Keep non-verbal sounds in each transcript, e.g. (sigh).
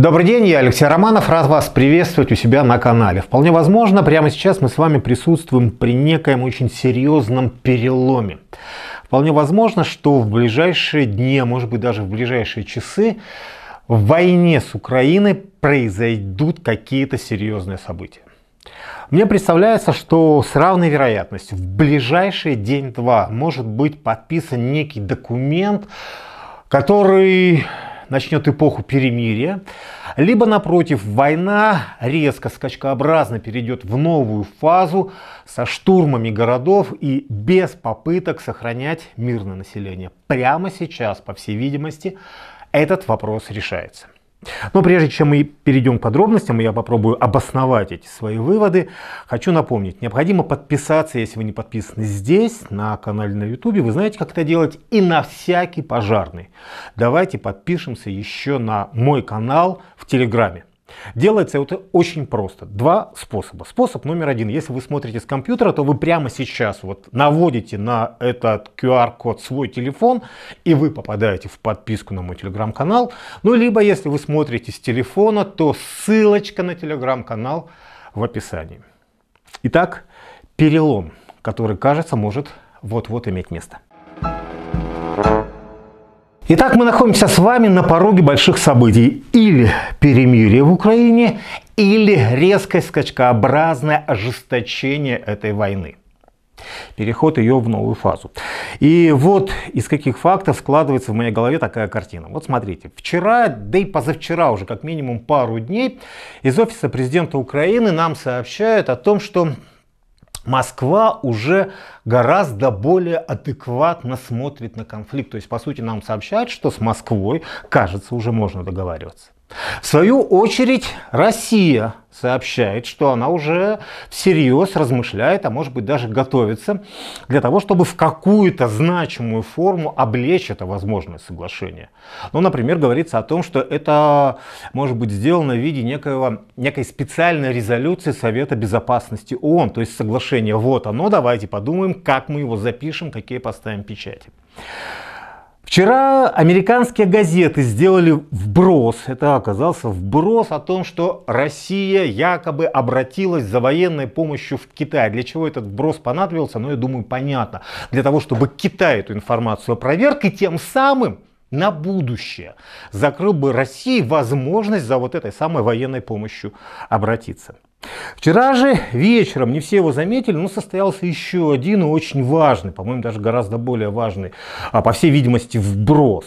Добрый день, я Алексей Романов, рад вас приветствовать у себя на канале. Вполне возможно, прямо сейчас мы с вами присутствуем при некоем очень серьезном переломе. Вполне возможно, что в ближайшие дни, а может быть даже в ближайшие часы, в войне с Украиной произойдут какие-то серьезные события. Мне представляется, что с равной вероятностью в ближайшие день-два может быть подписан некий документ, который начнет эпоху перемирия, либо, напротив, война резко, скачкообразно перейдет в новую фазу со штурмами городов и без попыток сохранять мирное население. Прямо сейчас, по всей видимости, этот вопрос решается. Но прежде чем мы перейдем к подробностям, я попробую обосновать эти свои выводы, хочу напомнить, необходимо подписаться, если вы не подписаны здесь, на канале на YouTube. Вы знаете, как это делать и на всякий пожарный. Давайте подпишемся еще на мой канал в Телеграме. Делается это очень просто. Два способа. Способ номер один. Если вы смотрите с компьютера, то вы прямо сейчас вот наводите на этот QR-код свой телефон, и вы попадаете в подписку на мой телеграм-канал. Ну, либо если вы смотрите с телефона, то ссылочка на телеграм-канал в описании. Итак, перелом, который, кажется, может вот-вот иметь место. Итак, мы находимся с вами на пороге больших событий. Или перемирие в Украине, или резкое скачкообразное ожесточение этой войны. Переход ее в новую фазу. И вот из каких фактов складывается в моей голове такая картина. Вот смотрите, вчера, да и позавчера уже как минимум пару дней из офиса президента Украины нам сообщают о том, что Москва уже гораздо более адекватно смотрит на конфликт. То есть, по сути, нам сообщают, что с Москвой, кажется, уже можно договариваться. В свою очередь, Россия сообщает, что она уже всерьез размышляет, а может быть даже готовится для того, чтобы в какую-то значимую форму облечь это возможное соглашение. Ну, например, говорится о том, что это может быть сделано в виде некого, некой специальной резолюции Совета Безопасности ООН, то есть соглашение вот оно, давайте подумаем, как мы его запишем, какие поставим печати. Вчера американские газеты сделали вброс, это оказался вброс о том, что Россия якобы обратилась за военной помощью в Китай. Для чего этот вброс понадобился, ну я думаю понятно. Для того, чтобы Китай эту информацию опроверг и тем самым на будущее закрыл бы России возможность за вот этой самой военной помощью обратиться. Вчера же вечером, не все его заметили, но состоялся еще один очень важный, по-моему, даже гораздо более важный, а, по всей видимости, вброс.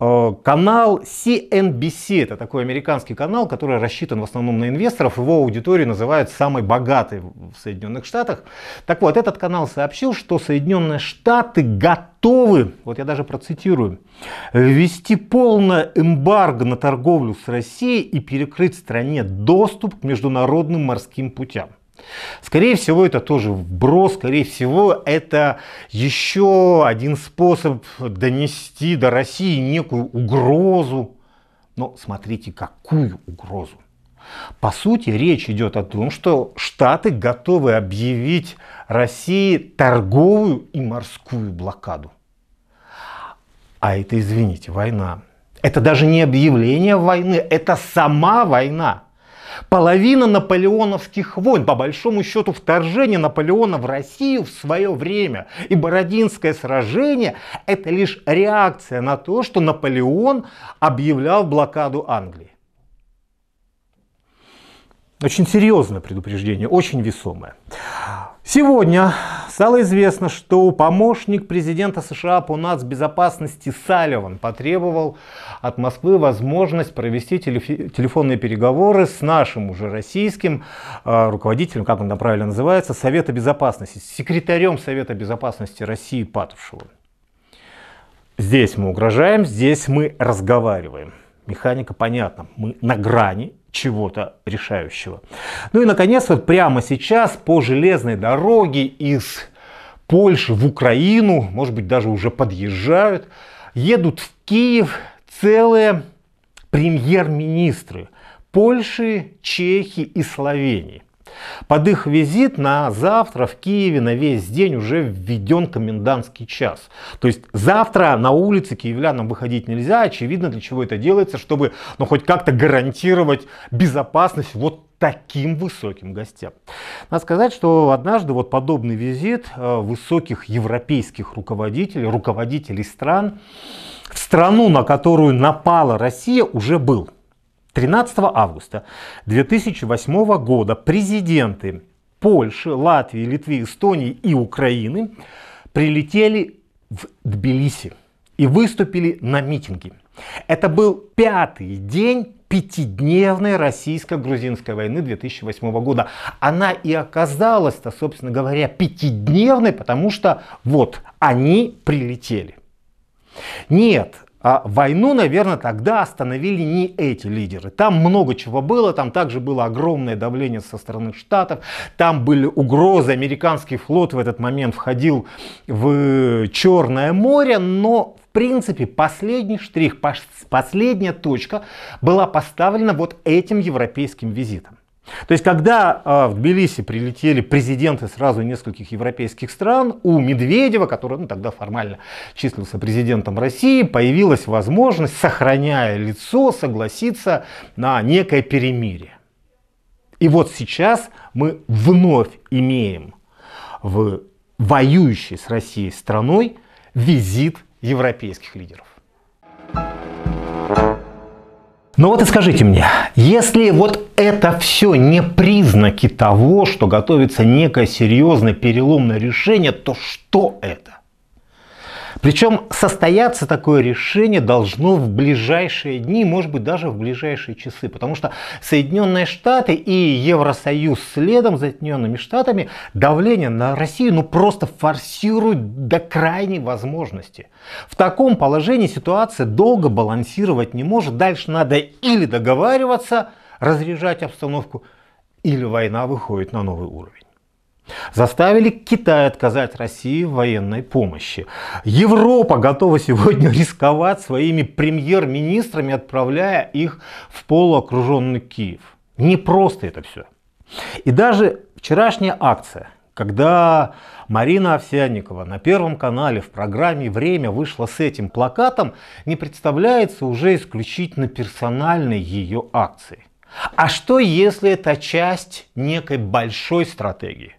Э, канал CNBC, это такой американский канал, который рассчитан в основном на инвесторов, его аудиторию называют самой богатой в Соединенных Штатах. Так вот, этот канал сообщил, что Соединенные Штаты готовы, вот я даже процитирую, ввести полное эмбарго на торговлю с Россией и перекрыть стране доступ к международным морским путям. Скорее всего, это тоже вброс, скорее всего, это еще один способ донести до России некую угрозу. Но смотрите, какую угрозу. По сути, речь идет о том, что Штаты готовы объявить России торговую и морскую блокаду. А это, извините, война. Это даже не объявление войны, это сама война. Половина наполеоновских войн, по большому счету вторжение Наполеона в Россию в свое время и Бородинское сражение – это лишь реакция на то, что Наполеон объявлял блокаду Англии. Очень серьезное предупреждение, очень весомое. Сегодня стало известно, что помощник президента США по нацбезопасности Салливан потребовал от Москвы возможность провести телефонные переговоры с нашим уже российским а, руководителем, как он там правильно называется, Совета Безопасности, секретарем Совета Безопасности России Патрушевым. Здесь мы угрожаем, здесь мы разговариваем. Механика понятна. Мы на грани чего-то решающего. Ну и, наконец, вот прямо сейчас по железной дороге из Польши в Украину, может быть, даже уже подъезжают, едут в Киев целые премьер-министры Польши, Чехии и Словении. Под их визит на завтра в Киеве на весь день уже введен комендантский час. То есть завтра на улице киевлянам выходить нельзя. Очевидно, для чего это делается, чтобы ну, хоть как-то гарантировать безопасность вот таким высоким гостям. Надо сказать, что однажды вот подобный визит э, высоких европейских руководителей, руководителей стран, в страну, на которую напала Россия, уже был. 13 августа 2008 года президенты Польши, Латвии, Литвы, Эстонии и Украины прилетели в Тбилиси и выступили на митинге. Это был пятый день пятидневной российско-грузинской войны 2008 года. Она и оказалась-то, собственно говоря, пятидневной, потому что вот они прилетели. Нет, а войну, наверное, тогда остановили не эти лидеры. Там много чего было, там также было огромное давление со стороны Штатов, там были угрозы, американский флот в этот момент входил в Черное море, но в принципе последний штрих, последняя точка была поставлена вот этим европейским визитом. То есть, когда а, в Тбилиси прилетели президенты сразу нескольких европейских стран, у Медведева, который ну, тогда формально числился президентом России, появилась возможность, сохраняя лицо, согласиться на некое перемирие. И вот сейчас мы вновь имеем в воюющей с Россией страной визит европейских лидеров. Но ну вот и скажите мне, если вот это все не признаки того, что готовится некое серьезное переломное решение, то что это? Причем состояться такое решение должно в ближайшие дни, может быть даже в ближайшие часы, потому что Соединенные Штаты и Евросоюз следом за Соединенными Штатами давление на Россию ну просто форсируют до крайней возможности. В таком положении ситуация долго балансировать не может, дальше надо или договариваться, разряжать обстановку, или война выходит на новый уровень. Заставили Китай отказать России в военной помощи. Европа готова сегодня (laughs) рисковать своими премьер-министрами, отправляя их в полуокруженный Киев. Не просто это все. И даже вчерашняя акция, когда Марина Овсянникова на Первом канале в программе «Время» вышла с этим плакатом, не представляется уже исключительно персональной ее акцией. А что если это часть некой большой стратегии?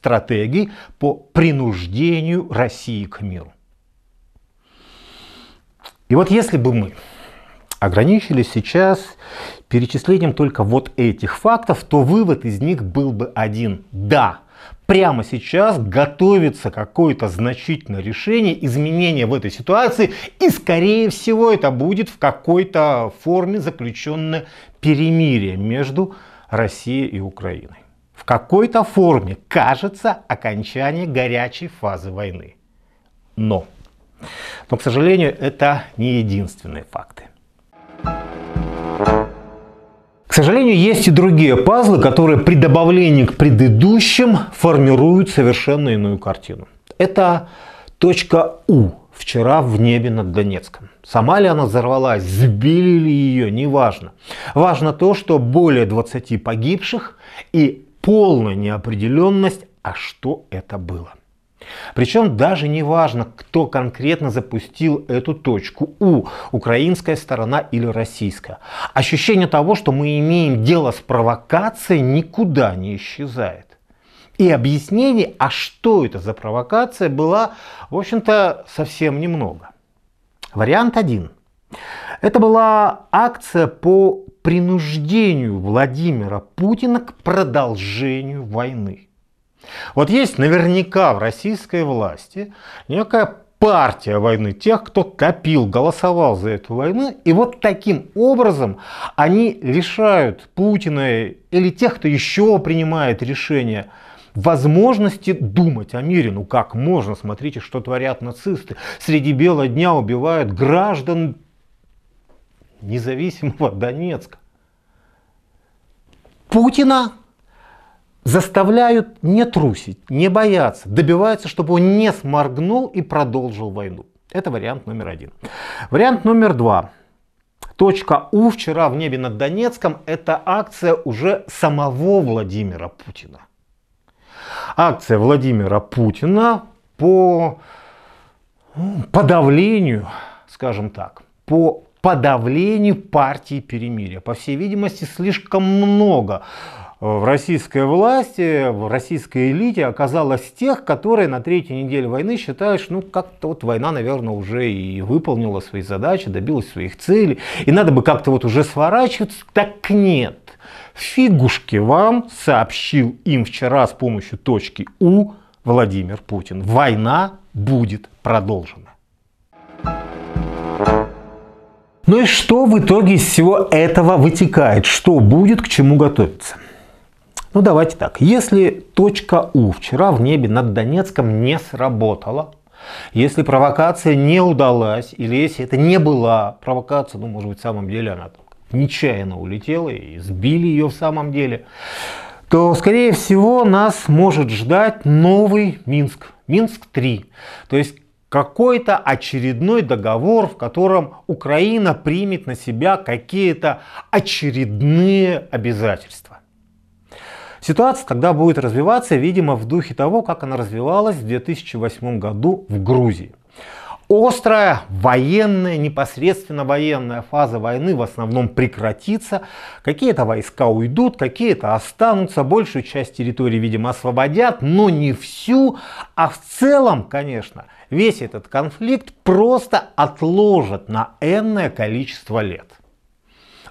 стратегий по принуждению России к миру. И вот если бы мы ограничились сейчас перечислением только вот этих фактов, то вывод из них был бы один. Да, прямо сейчас готовится какое-то значительное решение, изменение в этой ситуации, и скорее всего это будет в какой-то форме заключенное перемирие между Россией и Украиной какой-то форме кажется окончание горячей фазы войны. Но, но к сожалению, это не единственные факты. К сожалению, есть и другие пазлы, которые при добавлении к предыдущим формируют совершенно иную картину. Это точка У вчера в небе над Донецком. Сама ли она взорвалась, сбили ли ее, неважно. Важно то, что более 20 погибших и полная неопределенность, а что это было. Причем даже не важно, кто конкретно запустил эту точку У, украинская сторона или российская. Ощущение того, что мы имеем дело с провокацией, никуда не исчезает. И объяснений, а что это за провокация, было, в общем-то, совсем немного. Вариант 1. Это была акция по принуждению Владимира Путина к продолжению войны. Вот есть наверняка в российской власти некая партия войны, тех, кто копил, голосовал за эту войну. И вот таким образом они лишают Путина или тех, кто еще принимает решение, возможности думать о мире. Ну как можно? Смотрите, что творят нацисты. Среди бела дня убивают граждан независимого (laughs) Донецка. Путина заставляют не трусить, не бояться, добиваются, чтобы он не сморгнул и продолжил войну. Это вариант номер один. Вариант номер два. Точка У вчера в небе над Донецком – это акция уже самого Владимира Путина. Акция Владимира Путина по ну, подавлению, скажем так, по подавлению партии перемирия. По всей видимости, слишком много э, в российской власти, в российской элите оказалось тех, которые на третьей неделе войны считают, что ну как-то вот война, наверное, уже и выполнила свои задачи, добилась своих целей, и надо бы как-то вот уже сворачиваться. Так нет. Фигушки вам сообщил им вчера с помощью точки У Владимир Путин. Война будет продолжена. Ну и что в итоге из всего этого вытекает? Что будет, к чему готовиться? Ну давайте так, если точка У вчера в небе над Донецком не сработала, если провокация не удалась, или если это не была провокация, ну может быть в самом деле она нечаянно улетела и сбили ее в самом деле, то, скорее всего, нас может ждать новый Минск. Минск-3. То есть какой-то очередной договор, в котором Украина примет на себя какие-то очередные обязательства. Ситуация тогда будет развиваться, видимо, в духе того, как она развивалась в 2008 году в Грузии острая военная, непосредственно военная фаза войны в основном прекратится. Какие-то войска уйдут, какие-то останутся, большую часть территории, видимо, освободят, но не всю. А в целом, конечно, весь этот конфликт просто отложат на энное количество лет.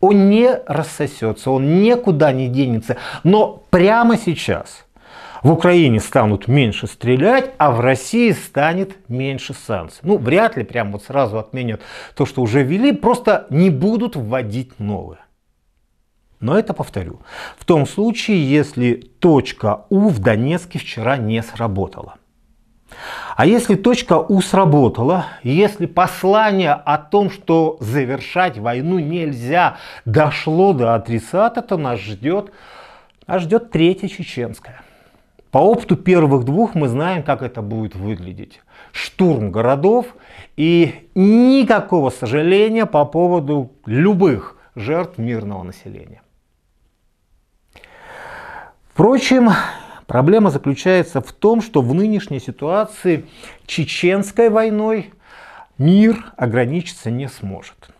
Он не рассосется, он никуда не денется, но прямо сейчас – в Украине станут меньше стрелять, а в России станет меньше санкций. Ну, вряд ли прям вот сразу отменят то, что уже ввели, просто не будут вводить новые. Но это повторю. В том случае, если точка У в Донецке вчера не сработала. А если точка У сработала, если послание о том, что завершать войну нельзя, дошло до адресата, то нас ждет, нас ждет третья чеченская. По опыту первых двух мы знаем, как это будет выглядеть. Штурм городов и никакого сожаления по поводу любых жертв мирного населения. Впрочем, проблема заключается в том, что в нынешней ситуации чеченской войной мир ограничиться не сможет.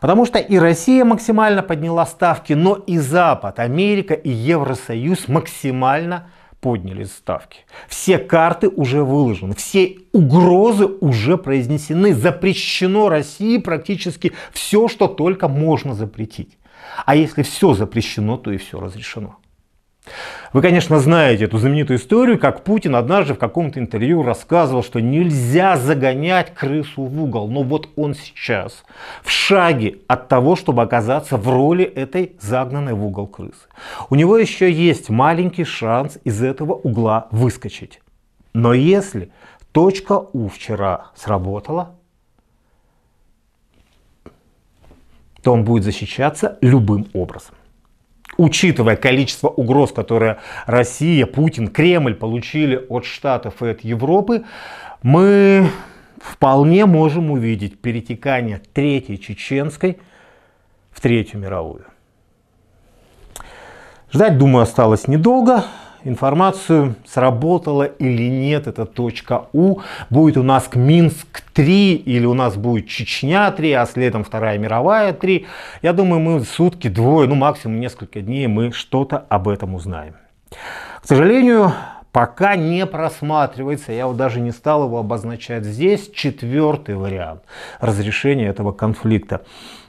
Потому что и Россия максимально подняла ставки, но и Запад, Америка и Евросоюз максимально подняли ставки. Все карты уже выложены, все угрозы уже произнесены. Запрещено России практически все, что только можно запретить. А если все запрещено, то и все разрешено. Вы, конечно, знаете эту знаменитую историю, как Путин однажды в каком-то интервью рассказывал, что нельзя загонять крысу в угол. Но вот он сейчас в шаге от того, чтобы оказаться в роли этой загнанной в угол крысы. У него еще есть маленький шанс из этого угла выскочить. Но если точка У вчера сработала, то он будет защищаться любым образом учитывая количество угроз, которые Россия, Путин, Кремль получили от Штатов и от Европы, мы вполне можем увидеть перетекание Третьей Чеченской в Третью мировую. Ждать, думаю, осталось недолго информацию, сработала или нет эта точка У. Будет у нас к Минск-3 или у нас будет Чечня-3, а следом Вторая мировая-3. Я думаю, мы сутки, двое, ну максимум несколько дней мы что-то об этом узнаем. К сожалению, пока не просматривается, я вот даже не стал его обозначать здесь, четвертый вариант разрешения этого конфликта.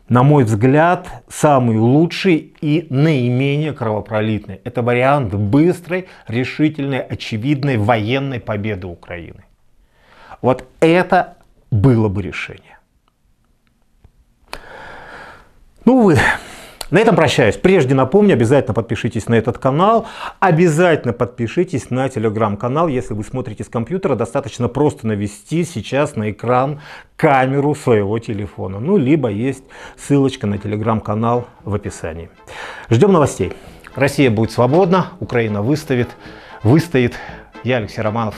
На мой взгляд, самый лучший и наименее кровопролитный. Это вариант быстрой, решительной, очевидной военной победы Украины. Вот это было бы решение. Ну, увы, на этом прощаюсь. Прежде напомню, обязательно подпишитесь на этот канал, обязательно подпишитесь на телеграм-канал. Если вы смотрите с компьютера, достаточно просто навести сейчас на экран камеру своего телефона. Ну, либо есть ссылочка на телеграм-канал в описании. Ждем новостей. Россия будет свободна, Украина выставит, выстоит. Я Алексей Романов.